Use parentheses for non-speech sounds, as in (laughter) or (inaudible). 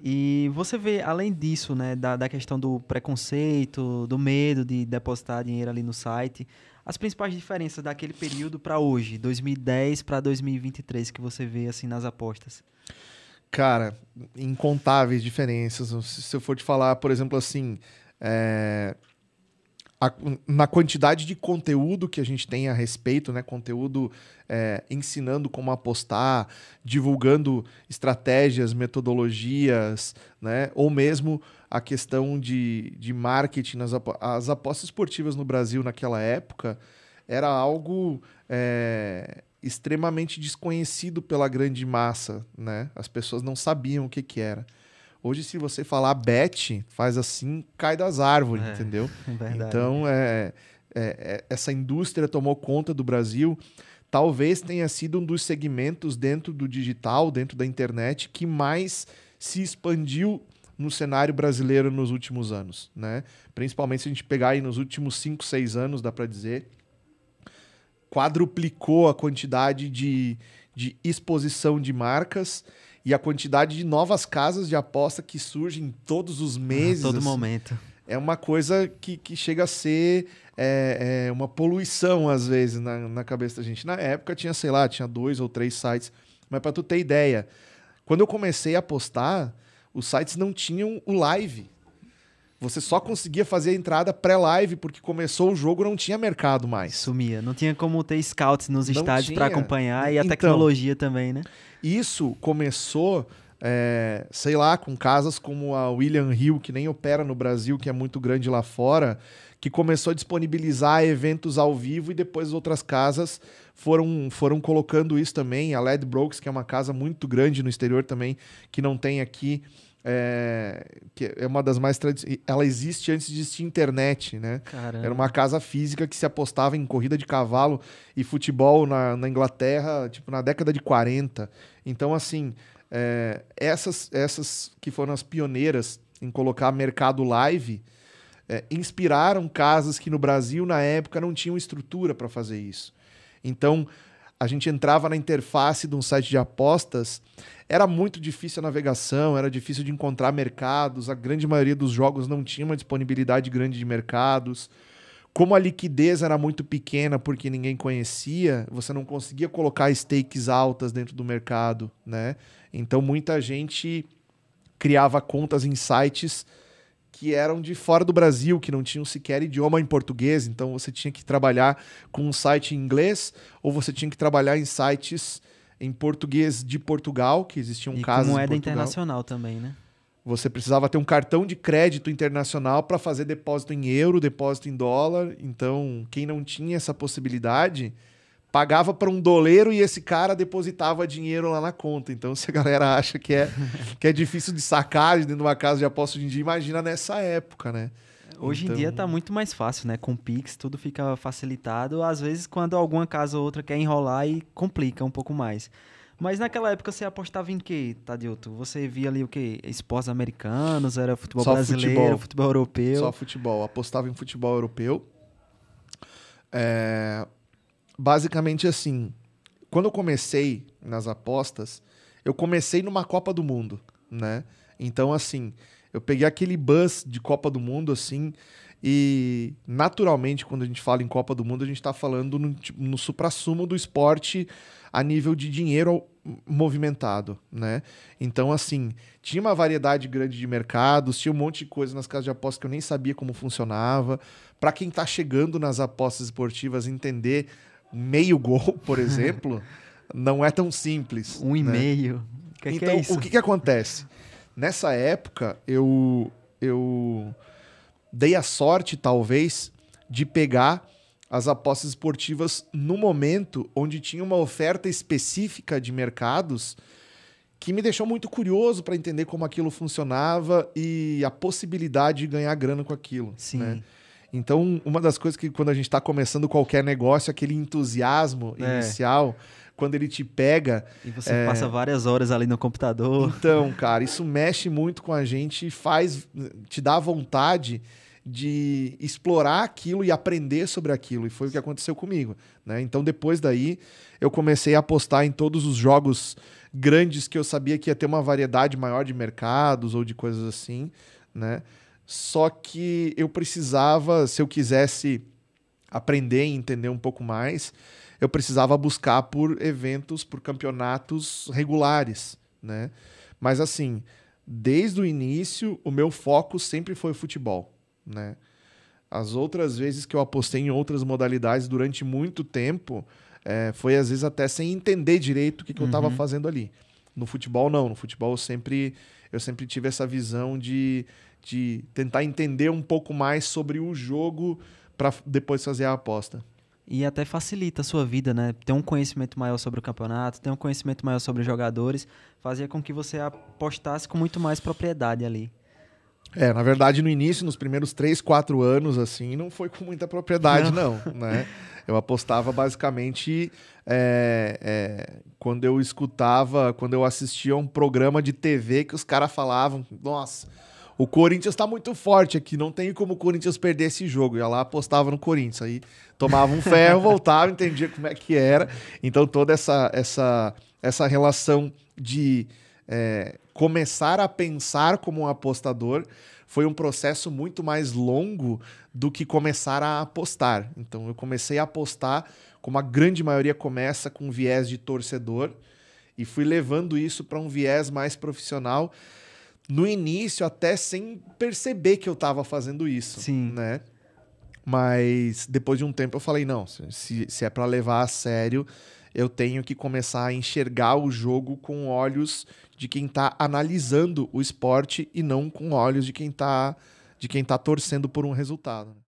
E você vê, além disso, né, da, da questão do preconceito, do medo de depositar dinheiro ali no site, as principais diferenças daquele período para hoje, 2010 para 2023, que você vê assim nas apostas? Cara, incontáveis diferenças. Se eu for te falar, por exemplo, assim, é, a, na quantidade de conteúdo que a gente tem a respeito, né? Conteúdo é, ensinando como apostar, divulgando estratégias, metodologias, né? Ou mesmo a questão de, de marketing nas as apostas esportivas no Brasil naquela época era algo é, extremamente desconhecido pela grande massa, né? As pessoas não sabiam o que, que era. Hoje, se você falar bet, faz assim, cai das árvores, é, entendeu? (laughs) Verdade. Então, é, é, é, essa indústria tomou conta do Brasil. Talvez tenha sido um dos segmentos dentro do digital, dentro da internet, que mais se expandiu no cenário brasileiro nos últimos anos, né? Principalmente se a gente pegar aí nos últimos 5, 6 anos, dá para dizer, quadruplicou a quantidade de, de exposição de marcas e a quantidade de novas casas de aposta que surgem todos os meses. Ah, todo assim, momento. É uma coisa que, que chega a ser é, é uma poluição, às vezes, na, na cabeça da gente. Na época tinha, sei lá, tinha dois ou três sites. Mas para tu ter ideia, quando eu comecei a apostar, os sites não tinham o live. Você só conseguia fazer a entrada pré-live porque começou o jogo, não tinha mercado mais. Sumia, não tinha como ter scouts nos não estádios para acompanhar e a então, tecnologia também, né? Isso começou, é, sei lá, com casas como a William Hill, que nem opera no Brasil, que é muito grande lá fora, que começou a disponibilizar eventos ao vivo e depois outras casas foram, foram colocando isso também. A Led Brokes que é uma casa muito grande no exterior também, que não tem aqui é, que é uma das mais tradicionais. Ela existe antes de existir internet, né? Caramba. Era uma casa física que se apostava em corrida de cavalo e futebol na, na Inglaterra, tipo, na década de 40. Então, assim, é, essas, essas que foram as pioneiras em colocar mercado live é, inspiraram casas que no Brasil, na época, não tinham estrutura para fazer isso. Então, a gente entrava na interface de um site de apostas, era muito difícil a navegação, era difícil de encontrar mercados, a grande maioria dos jogos não tinha uma disponibilidade grande de mercados. Como a liquidez era muito pequena porque ninguém conhecia, você não conseguia colocar stakes altas dentro do mercado, né? Então muita gente criava contas em sites que eram de fora do Brasil, que não tinham sequer idioma em português, então você tinha que trabalhar com um site em inglês ou você tinha que trabalhar em sites em português de Portugal, que existiam e casos. Com moeda internacional também, né? Você precisava ter um cartão de crédito internacional para fazer depósito em euro, depósito em dólar. Então, quem não tinha essa possibilidade pagava para um doleiro e esse cara depositava dinheiro lá na conta. Então, se a galera acha que é, que é difícil de sacar dentro de uma casa de aposta hoje em dia, imagina nessa época, né? Hoje então... em dia está então muito mais fácil, né? Com Pix tudo fica facilitado. Às vezes, quando alguma casa ou outra quer enrolar e complica um pouco mais. Mas naquela época você apostava em quê, Tadilto? Você via ali o quê? Esportes americanos, era futebol Só brasileiro, futebol. futebol europeu? Só futebol. Apostava em futebol europeu. É, basicamente assim, quando eu comecei nas apostas, eu comecei numa Copa do Mundo, né? Então, assim, eu peguei aquele buzz de Copa do Mundo, assim, e naturalmente, quando a gente fala em Copa do Mundo, a gente está falando no, tipo, no supra-sumo do esporte a nível de dinheiro movimentado, né? Então, assim, tinha uma variedade grande de mercados, tinha um monte de coisa nas casas de apostas que eu nem sabia como funcionava. Para quem está chegando nas apostas esportivas, entender meio gol, (laughs) por exemplo, não é tão simples. Um né? e meio. Que então, que é então, o que, que acontece? Nessa época, eu, eu dei a sorte, talvez, de pegar as apostas esportivas no momento onde tinha uma oferta específica de mercados que me deixou muito curioso para entender como aquilo funcionava e a possibilidade de ganhar grana com aquilo. Sim. Né? Então, uma das coisas que quando a gente está começando qualquer negócio, aquele entusiasmo é. inicial, quando ele te pega. E você é... passa várias horas ali no computador. Então, (laughs) cara, isso mexe muito com a gente e faz. te dá vontade de explorar aquilo e aprender sobre aquilo. E foi o que aconteceu comigo. Né? Então, depois daí, eu comecei a apostar em todos os jogos grandes que eu sabia que ia ter uma variedade maior de mercados ou de coisas assim. Né? Só que eu precisava, se eu quisesse aprender e entender um pouco mais, eu precisava buscar por eventos, por campeonatos regulares, né? Mas assim, desde o início, o meu foco sempre foi futebol, né? As outras vezes que eu apostei em outras modalidades durante muito tempo, é, foi às vezes até sem entender direito o que, que uhum. eu estava fazendo ali. No futebol, não. No futebol, eu sempre, eu sempre tive essa visão de, de tentar entender um pouco mais sobre o jogo para depois fazer a aposta. E até facilita a sua vida, né? Ter um conhecimento maior sobre o campeonato, ter um conhecimento maior sobre os jogadores, fazia com que você apostasse com muito mais propriedade ali. É, na verdade, no início, nos primeiros 3, 4 anos, assim, não foi com muita propriedade, não, não né? Eu apostava basicamente é, é, quando eu escutava, quando eu assistia a um programa de TV que os caras falavam, nossa, o Corinthians tá muito forte aqui, não tem como o Corinthians perder esse jogo. Eu ia lá, apostava no Corinthians, aí tomava um ferro, (laughs) voltava, entendia como é que era. Então toda essa, essa, essa relação de é, começar a pensar como um apostador foi um processo muito mais longo do que começar a apostar. Então eu comecei a apostar, como a grande maioria começa, com um viés de torcedor e fui levando isso para um viés mais profissional no início até sem perceber que eu estava fazendo isso, Sim. né? Mas depois de um tempo eu falei, não, se, se é para levar a sério, eu tenho que começar a enxergar o jogo com olhos de quem está analisando o esporte e não com olhos de quem está de quem tá torcendo por um resultado.